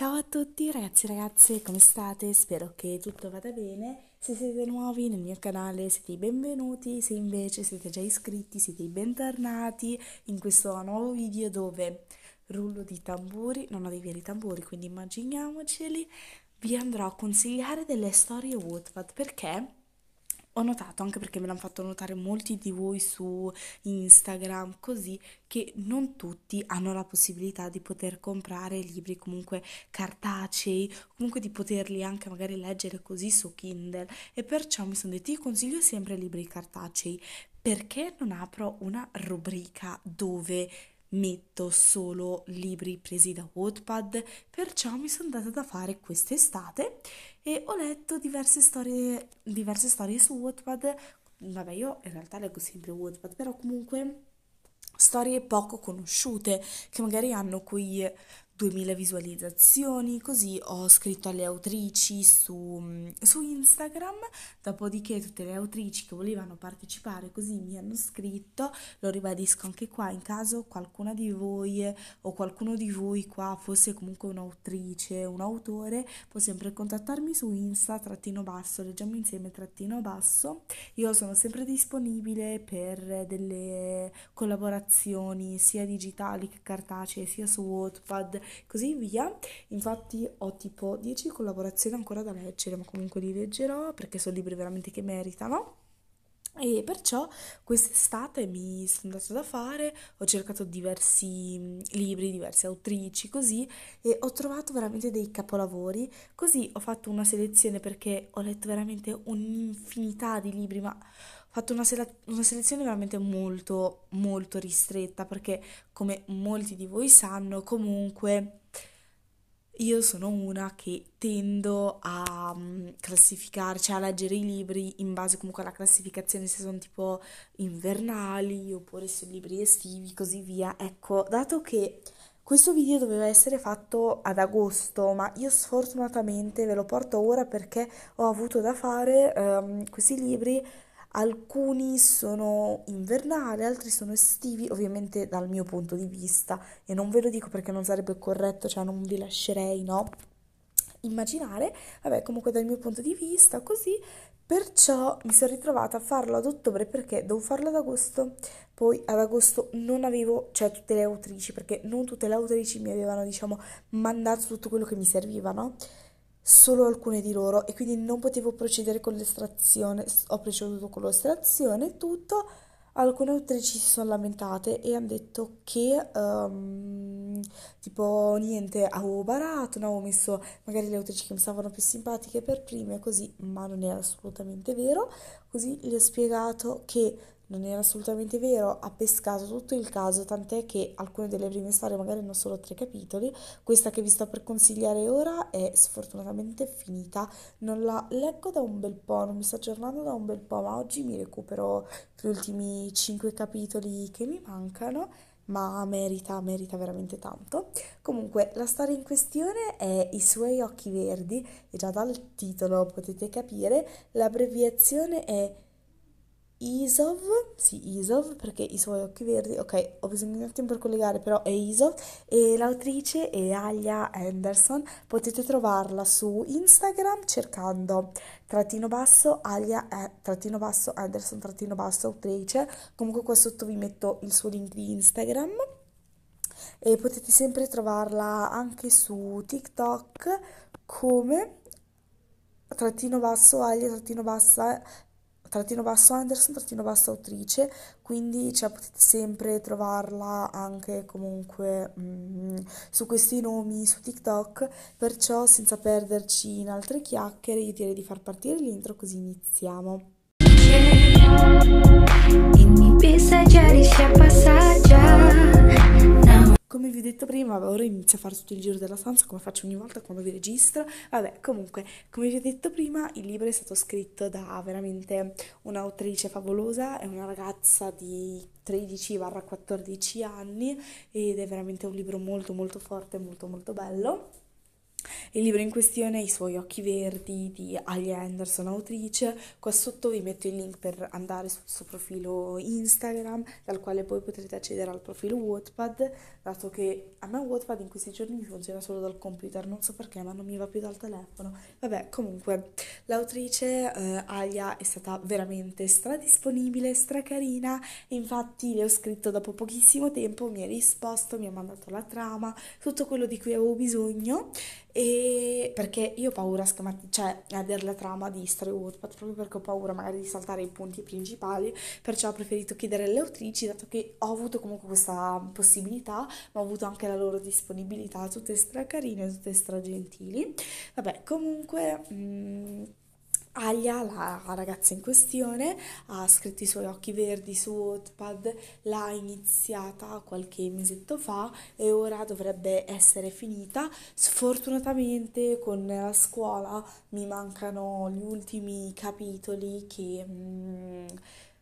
Ciao a tutti ragazzi e ragazze, come state? Spero che tutto vada bene. Se siete nuovi nel mio canale siete i benvenuti, se invece siete già iscritti siete i bentornati in questo nuovo video dove rullo di tamburi, non ho dei veri tamburi quindi immaginiamoceli, vi andrò a consigliare delle storie Woodford perché ho notato, anche perché me l'hanno fatto notare molti di voi su Instagram, così che non tutti hanno la possibilità di poter comprare libri comunque cartacei, comunque di poterli anche magari leggere così su Kindle e perciò mi sono detto io consiglio sempre libri cartacei perché non apro una rubrica dove metto solo libri presi da Wattpad, perciò mi sono data da fare quest'estate e ho letto diverse storie, diverse storie su Wattpad. Vabbè, io in realtà leggo sempre Wattpad, però comunque storie poco conosciute che magari hanno quei 2000 visualizzazioni, così ho scritto alle autrici su, mm, su, Instagram, dopodiché tutte le autrici che volevano partecipare così mi hanno scritto, lo ribadisco anche qua in caso qualcuna di voi o qualcuno di voi qua fosse comunque un'autrice, un autore, può sempre contattarmi su Insta trattino basso, leggiamo insieme trattino basso, io sono sempre disponibile per delle collaborazioni sia digitali che cartacee, sia su Wattpad, così via. Infatti ho tipo 10 collaborazioni ancora da leggere, ma comunque li leggerò perché sono libri veramente che meritano. E perciò quest'estate mi sono data da fare, ho cercato diversi mm, libri, diverse autrici, così, e ho trovato veramente dei capolavori. Così ho fatto una selezione perché ho letto veramente un'infinità di libri, ma ho fatto una, sela- una selezione veramente molto, molto ristretta perché, come molti di voi sanno, comunque io sono una che tendo a mm, classificare, cioè a leggere i libri in base comunque alla classificazione, se sono tipo invernali oppure se sono libri estivi, così via. Ecco, dato che questo video doveva essere fatto ad agosto, ma io sfortunatamente ve lo porto ora perché ho avuto da fare um, questi libri alcuni sono invernali, altri sono estivi, ovviamente dal mio punto di vista, e non ve lo dico perché non sarebbe corretto, cioè non vi lascerei, no? Immaginare, vabbè, comunque dal mio punto di vista, così, perciò mi sono ritrovata a farlo ad ottobre perché devo farlo ad agosto, poi ad agosto non avevo, cioè tutte le autrici, perché non tutte le autrici mi avevano, diciamo, mandato tutto quello che mi serviva, no? solo alcune di loro e quindi non potevo procedere con l'estrazione, ho proceduto con l'estrazione e tutto. Alcune autrici si sono lamentate e hanno detto che um, tipo niente, avevo barato, no? avevo messo magari le autrici che mi stavano più simpatiche per prime così, ma non era assolutamente vero. Così gli ho spiegato che non era assolutamente vero, ha pescato tutto il caso, tant'è che alcune delle prime storie magari hanno solo tre capitoli, questa che vi sto per consigliare ora è sfortunatamente finita, non la leggo da un bel po', non mi sto aggiornando da un bel po', ma oggi mi recupero gli ultimi cinque capitoli che mi mancano ma merita, merita veramente tanto. Comunque, la storia in questione è I suoi occhi verdi e già dal titolo potete capire, l'abbreviazione è Isov, sì Isov, perché i suoi occhi verdi, ok, ho bisogno di un attimo per collegare, però è Isov, e l'autrice è Alia Anderson, potete trovarla su Instagram cercando trattino basso, Alia, eh, trattino basso, Anderson, trattino basso, autrice, comunque qua sotto vi metto il suo link di Instagram, e potete sempre trovarla anche su TikTok come trattino basso, Alia, trattino bassa, trattino basso Anderson, trattino basso autrice, quindi cioè, potete sempre trovarla anche comunque mm, su questi nomi su TikTok, perciò senza perderci in altre chiacchiere io direi di far partire l'intro così iniziamo. Yeah. Come vi ho detto prima, ora inizio a fare tutto il giro della stanza come faccio ogni volta quando vi registro. Vabbè, comunque, come vi ho detto prima, il libro è stato scritto da veramente un'autrice favolosa, è una ragazza di 13-14 anni ed è veramente un libro molto molto forte, molto molto bello. Il libro in questione I suoi occhi verdi di Ali Anderson, autrice. Qua sotto vi metto il link per andare sul suo profilo Instagram, dal quale poi potrete accedere al profilo Wattpad, dato che a me Wattpad in questi giorni mi funziona solo dal computer, non so perché, ma non mi va più dal telefono. Vabbè, comunque, l'autrice eh, Alia è stata veramente stradisponibile, stracarina, infatti le ho scritto dopo pochissimo tempo, mi ha risposto, mi ha mandato la trama, tutto quello di cui avevo bisogno e perché io ho paura a, scamat- cioè, a vedere la trama di Storywood, proprio perché ho paura magari di saltare i punti principali, perciò ho preferito chiedere alle autrici, dato che ho avuto comunque questa possibilità, ma ho avuto anche la loro disponibilità, tutte stra carine, tutte stra gentili. Vabbè, comunque... Mh, mm, Aglia, la ragazza in questione, ha scritto i suoi occhi verdi su Wattpad, l'ha iniziata qualche mesetto fa e ora dovrebbe essere finita. Sfortunatamente con la scuola mi mancano gli ultimi capitoli che... Mh, mm,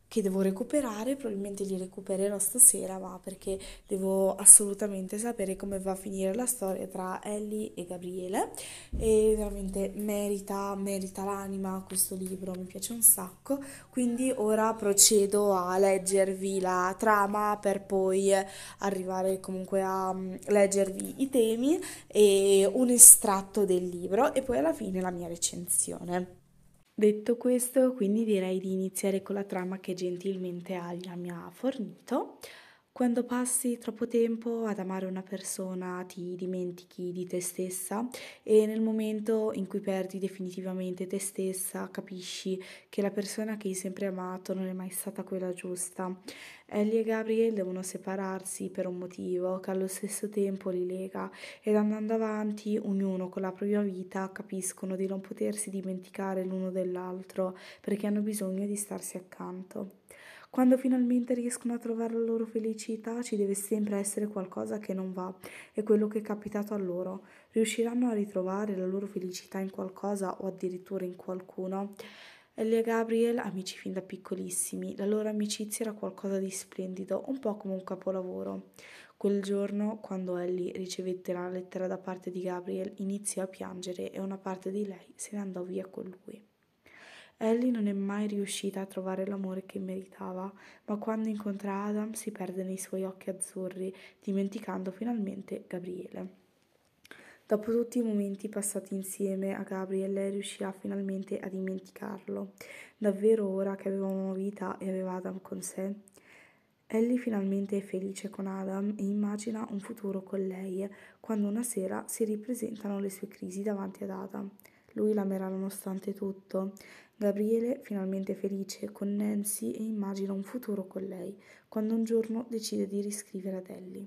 che devo recuperare, probabilmente li recupererò stasera, ma perché devo assolutamente sapere come va a finire la storia tra Ellie e Gabriele e veramente merita, merita l'anima questo libro, mi piace un sacco, quindi ora procedo a leggervi la trama per poi arrivare comunque a mm, leggervi i temi e un estratto del libro e poi alla fine la mia recensione. Detto questo, quindi direi di iniziare con la trama che gentilmente Alia mi ha fornito. Quando passi troppo tempo ad amare una persona ti dimentichi di te stessa e nel momento in cui perdi definitivamente te stessa capisci che la persona che hai sempre amato non è mai stata quella giusta. Ellie e Gabriel devono separarsi per un motivo che allo stesso tempo li lega ed andando avanti ognuno con la propria vita capiscono di non potersi dimenticare l'uno dell'altro perché hanno bisogno di starsi accanto. Quando finalmente riescono a trovare la loro felicità ci deve sempre essere qualcosa che non va, è quello che è capitato a loro. Riusciranno a ritrovare la loro felicità in qualcosa o addirittura in qualcuno? Ellie e Gabriel, amici fin da piccolissimi, la loro amicizia era qualcosa di splendido, un po' come un capolavoro. Quel giorno, quando Ellie ricevette la lettera da parte di Gabriel, iniziò a piangere e una parte di lei se ne andò via con lui. Ellie non è mai riuscita a trovare l'amore che meritava, ma quando incontra Adam si perde nei suoi occhi azzurri, dimenticando finalmente Gabriele. Dopo tutti i momenti passati insieme a Gabriele riuscirà finalmente a dimenticarlo. Davvero ora che aveva una vita e aveva Adam con sé? Ellie finalmente è felice con Adam e immagina un futuro con lei, quando una sera si ripresentano le sue crisi davanti ad Adam. Lui l'amerà nonostante tutto. Gabriele, finalmente felice con Nancy e immagina un futuro con lei, quando un giorno decide di riscrivere ad Ellie.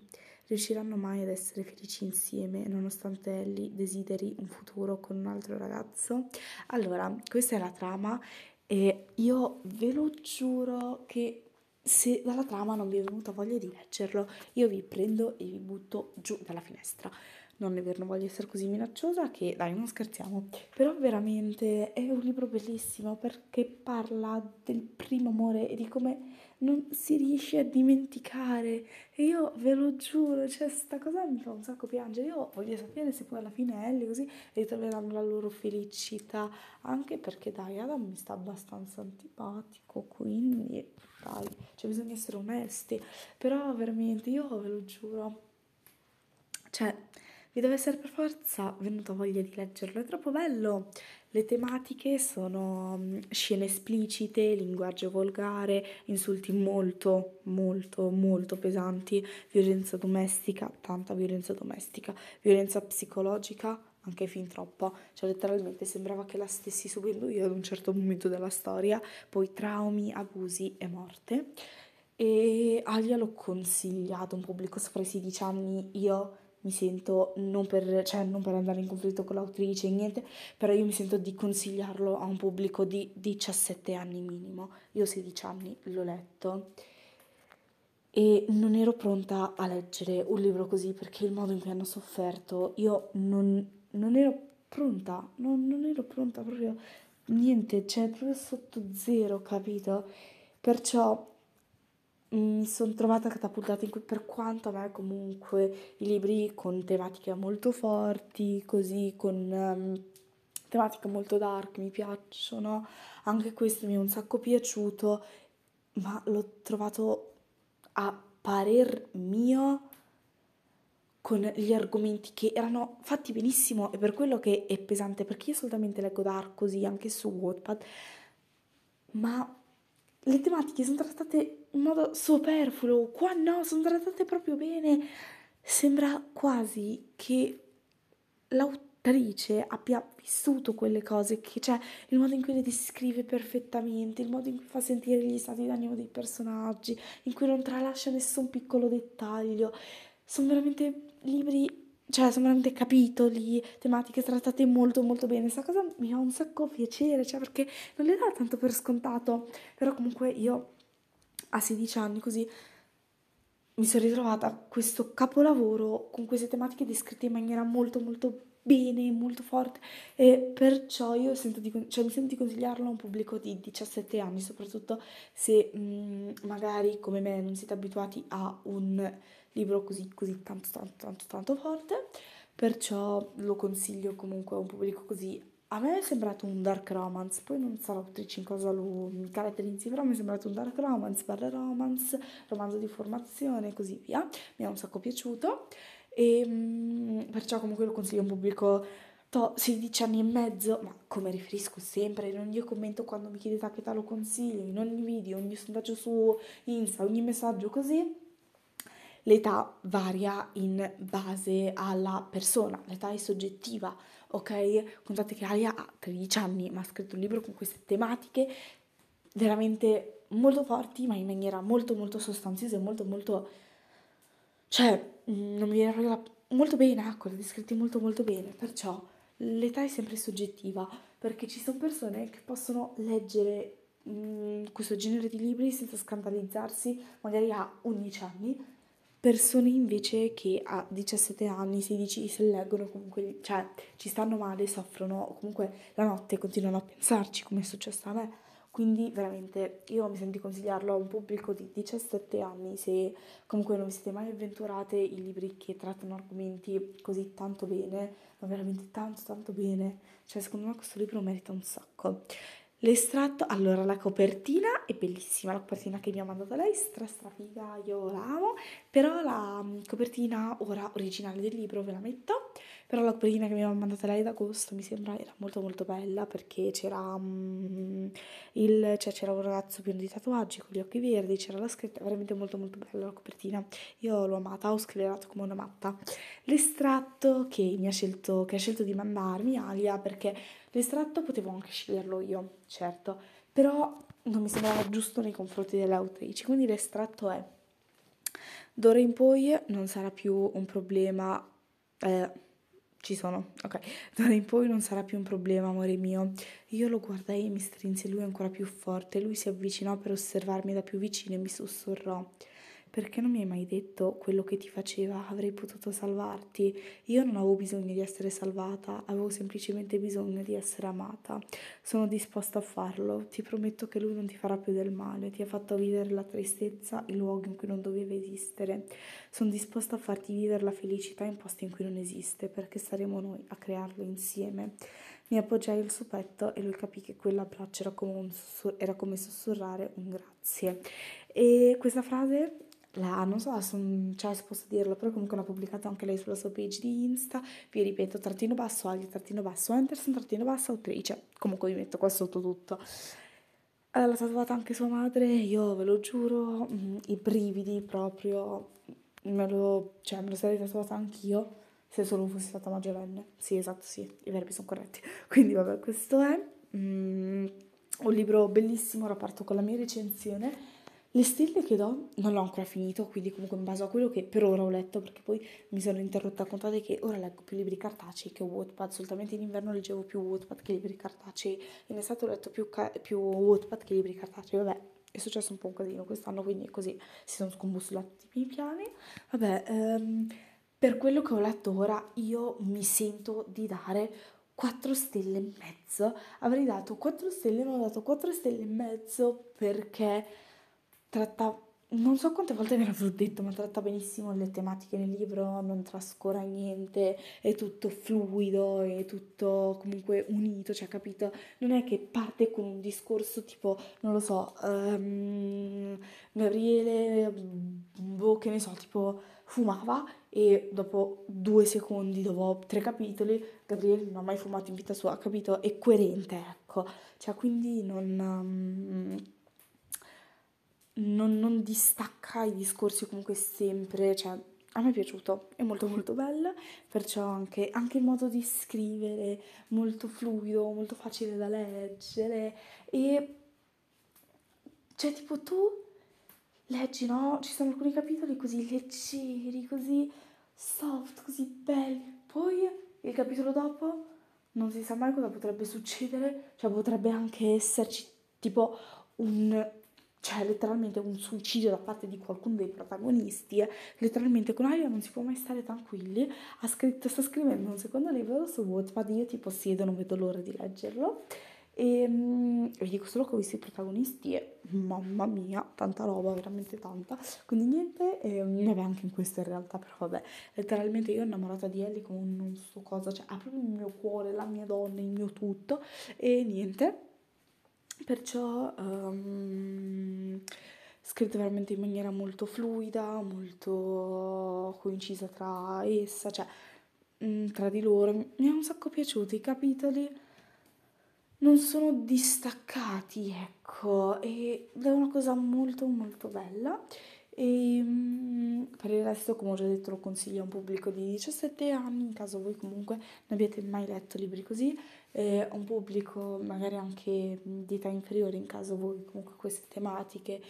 Riusciranno mai ad essere felici insieme, nonostante Ellie desideri un futuro con un altro ragazzo? Allora, questa è la trama e io ve lo giuro che se dalla trama non vi è venuta voglia di leggerlo, io vi prendo e vi butto giù dalla finestra non è vero, non voglio essere così minacciosa che dai, non scherziamo. Però veramente è un libro bellissimo perché parla del primo amore e di come non si riesce a dimenticare. E io ve lo giuro, cioè sta cosa mi fa un sacco piangere. Io voglio sapere se poi alla fine Ellie così ritroveranno la loro felicità, anche perché dai, Adam mi sta abbastanza antipatico, quindi dai, cioè bisogna essere onesti. Però veramente io ve lo giuro. Cioè, vi deve essere per forza venuta voglia di leggerlo, è troppo bello. Le tematiche sono mm, scene esplicite, linguaggio volgare, insulti molto, molto, molto pesanti, violenza domestica, tanta violenza domestica, violenza psicologica, anche fin troppo, cioè letteralmente sembrava che la stessi subendo io ad un certo momento della storia, poi traumi, abusi e morte. E Alia ah, l'ho consigliato un pubblico sopra i 16 anni, io mi sento, non per, cioè, non per andare in conflitto con l'autrice, niente, però io mi sento di consigliarlo a un pubblico di 17 anni minimo. Io 16 anni l'ho letto e non ero pronta a leggere un libro così perché il modo in cui hanno sofferto, io non, non ero pronta, non, non ero pronta proprio niente, cioè proprio sotto zero, capito? Perciò mi sono trovata catapultata in cui per quanto a me comunque i libri con tematiche molto forti, così con um, tematiche molto dark mi piacciono, anche questo mi è un sacco piaciuto, ma l'ho trovato a parer mio con gli argomenti che erano fatti benissimo e per quello che è pesante, perché io solitamente leggo dark così anche su Wattpad, ma le tematiche sono trattate in modo superfluo, qua no, sono trattate proprio bene. Sembra quasi che l'autrice abbia vissuto quelle cose, che cioè il modo in cui le descrive perfettamente, il modo in cui fa sentire gli stati d'animo dei personaggi, in cui non tralascia nessun piccolo dettaglio. Sono veramente libri cioè sono veramente capitoli, tematiche trattate molto molto bene. Questa cosa mi fa un sacco piacere, cioè perché non le dà tanto per scontato, però comunque io a 16 anni così mi sono ritrovata questo capolavoro con queste tematiche descritte in maniera molto molto bene, molto forte e perciò io sento di, cioè, mi sento di consigliarlo a un pubblico di 17 anni, soprattutto se mh, mm, magari come me non siete abituati a un libro così, così tanto, tanto, tanto, tanto forte, perciò lo consiglio comunque a un pubblico così a me è sembrato un dark romance, poi non so l'autrice in cosa lo caratterizzi, però mi è sembrato un dark romance, barra romance, romanzo di formazione e così via. Mi è un sacco piaciuto e ehm, mh, perciò comunque lo consiglio a un pubblico to 16 anni e mezzo, ma come riferisco sempre in ogni commento quando mi chiedete a che età lo consiglio, in ogni video, ogni sondaggio su Insta, ogni messaggio così, l'età varia in base alla persona, l'età è soggettiva ok? Contate che Alia ha 13 anni, ma ha scritto un libro con queste tematiche veramente molto forti, ma in maniera molto molto sostanziosa e molto molto... cioè, mm, non mi viene proprio molto bene, ecco, l'ha descritti molto molto bene, perciò l'età è sempre soggettiva, perché ci sono persone che possono leggere mm, questo genere di libri senza scandalizzarsi, magari a 11 anni, persone invece che a 17 anni, 16 se leggono comunque, cioè ci stanno male, soffrono, comunque la notte continuano a pensarci come è successo a me. Quindi veramente io mi sento di consigliarlo a un pubblico di 17 anni se comunque non vi siete mai avventurate i libri che trattano argomenti così tanto bene, ma veramente tanto tanto bene. Cioè secondo me questo libro merita un sacco. L'estratto, allora la copertina è bellissima, la copertina che mi ha mandato lei, stra strafiga, io l'amo, però la mm, copertina ora originale del libro ve la metto, però la copertina che mi ha mandato lei ad agosto mi sembra era molto molto bella perché c'era, um, il, cioè, c'era un ragazzo pieno di tatuaggi con gli occhi verdi, c'era la scritta, veramente molto molto bella la copertina, io l'ho amata, ho sclerato come una matta. L'estratto che, mi ha, scelto, che ha scelto di mandarmi Alia perché L'estratto potevo anche sceglierlo io, certo, però non mi sembrava giusto nei confronti delle autrici, quindi l'estratto è D'ora in poi non sarà più un problema eh, ci sono, ok. D'ora in poi non sarà più un problema, amore mio. Io lo guardai e mi strinse lui ancora più forte. Lui si avvicinò per osservarmi da più vicino e mi sussurrò perché non mi hai mai detto quello che ti faceva, avrei potuto salvarti. Io non avevo bisogno di essere salvata, avevo semplicemente bisogno di essere amata. Sono disposta a farlo, ti prometto che lui non ti farà più del male, ti ha fatto vivere la tristezza in luoghi in cui non doveva esistere. Sono disposta a farti vivere la felicità in posti in cui non esiste, perché saremo noi a crearlo insieme. Mi appoggiai al suo petto e lui capì che quell'abbraccio era come, un sussur- era come sussurrare un grazie. E questa frase la, non so son, cioè, se posso dirlo, però comunque l'ha pubblicato anche lei sulla sua page di Insta, vi ripeto, trattino basso, agli, trattino basso, Anderson, trattino basso, autrice, comunque vi metto qua sotto tutto. Eh, l'ha tatuata anche sua madre, io ve lo giuro, mm, i brividi proprio, mm, me lo, cioè, me lo sarei tatuata anch'io se solo fossi stata maggiorenne. Sì, esatto, sì, i verbi sono corretti. Quindi vabbè, questo è mm, un libro bellissimo, ora parto con la mia recensione le stelle che do non l'ho ancora finito, quindi comunque in base a quello che per ora ho letto, perché poi mi sono interrotta a contare che ora leggo più libri cartacei che Wattpad, soltanto in inverno leggevo più Wattpad che libri cartacei, in estate ho letto più, ca- più Wattpad che libri cartacei, vabbè, è successo un po' un casino quest'anno, quindi così si sono scombussolati i miei piani. Vabbè, ehm, per quello che ho letto ora io mi sento di dare 4 stelle e mezzo, avrei dato 4 stelle, ma ho dato 4 stelle e mezzo perché tratta, non so quante volte ve l'avrò detto, ma tratta benissimo le tematiche nel libro, non trascura niente, è tutto fluido, è tutto comunque unito, cioè capito? Non è che parte con un discorso tipo, non lo so, um, Gabriele, boh, che ne so, tipo fumava e dopo due secondi, dopo tre capitoli, Gabriele non ha mai fumato in vita sua, capito? È coerente, ecco. Cioè, quindi non... Um, non, non distacca i discorsi comunque sempre, cioè a me è piaciuto, è molto molto bella, perciò anche, anche, il modo di scrivere, molto fluido, molto facile da leggere e cioè tipo tu leggi, no? Ci sono alcuni capitoli così leggeri, così soft, così belli, poi il capitolo dopo non si sa mai cosa potrebbe succedere, cioè potrebbe anche esserci tipo un cioè letteralmente un suicidio da parte di qualcuno dei protagonisti, eh. letteralmente con Aria non si può mai stare tranquilli, ha scritto, sta scrivendo un secondo libro su Wattpad, io ti possiedo, non vedo l'ora di leggerlo, ehm, e vi dico solo che ho visto i protagonisti e mamma mia, tanta roba, veramente tanta, quindi niente, e, um, vabbè anche in questo in realtà, però vabbè, letteralmente io innamorata di Ellie come non so cosa, cioè ha proprio il mio cuore, la mia donna, il mio tutto, e niente Perciò um, ehm, scritto veramente in maniera molto fluida, molto coincisa tra essa, cioè mh, mm, tra di loro. Mi è un sacco piaciuto, i capitoli non sono distaccati, ecco, ed è una cosa molto molto bella. E ehm, per il resto, come ho già detto, lo consiglio a un pubblico di 17 anni, in caso voi comunque non abbiate mai letto libri così, eh, un pubblico magari anche di età inferiore in caso voi comunque queste tematiche.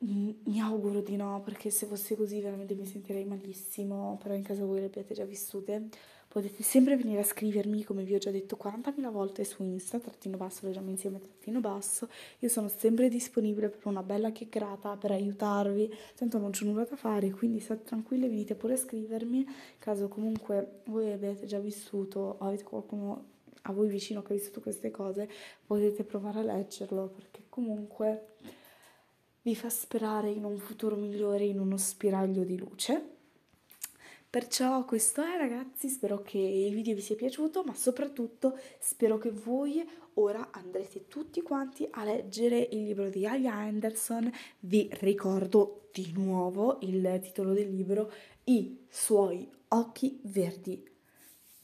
Mi auguro di no, perché se fosse così veramente mi sentirei malissimo, però in caso voi le abbiate già vissute, potete sempre venire a scrivermi, come vi ho già detto 40.000 volte su Insta, trattino basso, leggiamo insieme trattino basso, io sono sempre disponibile per una bella chiacchierata, per aiutarvi, tanto non c'è nulla da fare, quindi state tranquille, venite pure a scrivermi, in caso comunque voi abbiate già vissuto o avete qualcuno a voi vicino che ha vissuto queste cose potete provare a leggerlo perché comunque vi fa sperare in un futuro migliore, in uno spiraglio di luce. Perciò questo è ragazzi, spero che il video vi sia piaciuto, ma soprattutto spero che voi ora andrete tutti quanti a leggere il libro di Alia Anderson. Vi ricordo di nuovo il titolo del libro I suoi occhi verdi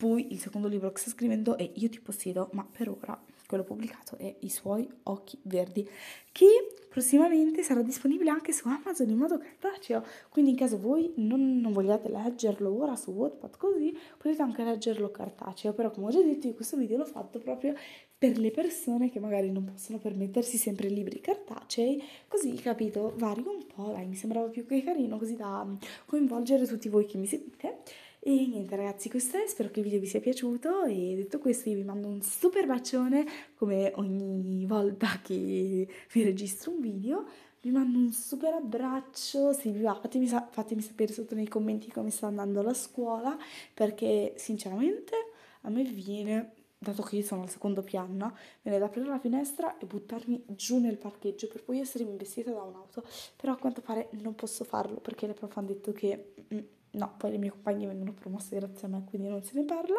poi il secondo libro che sta scrivendo è Io ti possiedo, ma per ora quello pubblicato è I suoi occhi verdi, che prossimamente sarà disponibile anche su Amazon in modo cartaceo. Quindi in caso voi non, non vogliate leggerlo ora su Wattpad così, potete anche leggerlo cartaceo. Però come ho già detto io questo video l'ho fatto proprio per le persone che magari non possono permettersi sempre libri cartacei, così capito, vario un po', dai, mi sembrava più che carino così da coinvolgere tutti voi che mi seguite. E niente ragazzi, questo è, spero che il video vi sia piaciuto e detto questo io vi mando un super bacione come ogni volta che vi registro un video. Vi mando un super abbraccio, se vi va fatemi, sa- fatemi sapere sotto nei commenti come sta andando la scuola perché sinceramente a me viene dato che io sono al secondo piano, viene da aprire la finestra e buttarmi giù nel parcheggio per poi essere investita da un'auto. Però a quanto pare non posso farlo perché le prof hanno detto che mm, No, poi le mie compagne vengono promosse grazie a me, quindi non se ne parla.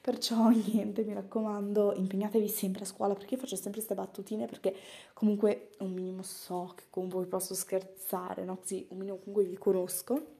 Perciò niente, mi raccomando, impegnatevi sempre a scuola perché io faccio sempre queste battutine perché comunque un minimo so che con voi posso scherzare, no? Sì, un minimo comunque vi conosco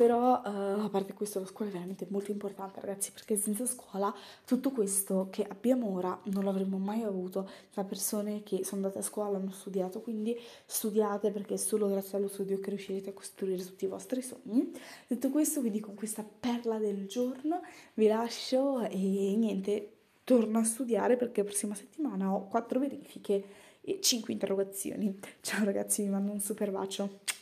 però uh, a parte questo la scuola è veramente molto importante ragazzi perché senza scuola tutto questo che abbiamo ora non l'avremmo mai avuto da persone che sono andate a scuola hanno studiato quindi studiate perché è solo grazie allo studio che riuscirete a costruire tutti i vostri sogni detto questo vi dico questa perla del giorno vi lascio e niente torno a studiare perché la prossima settimana ho 4 verifiche e 5 interrogazioni ciao ragazzi vi mando un super bacio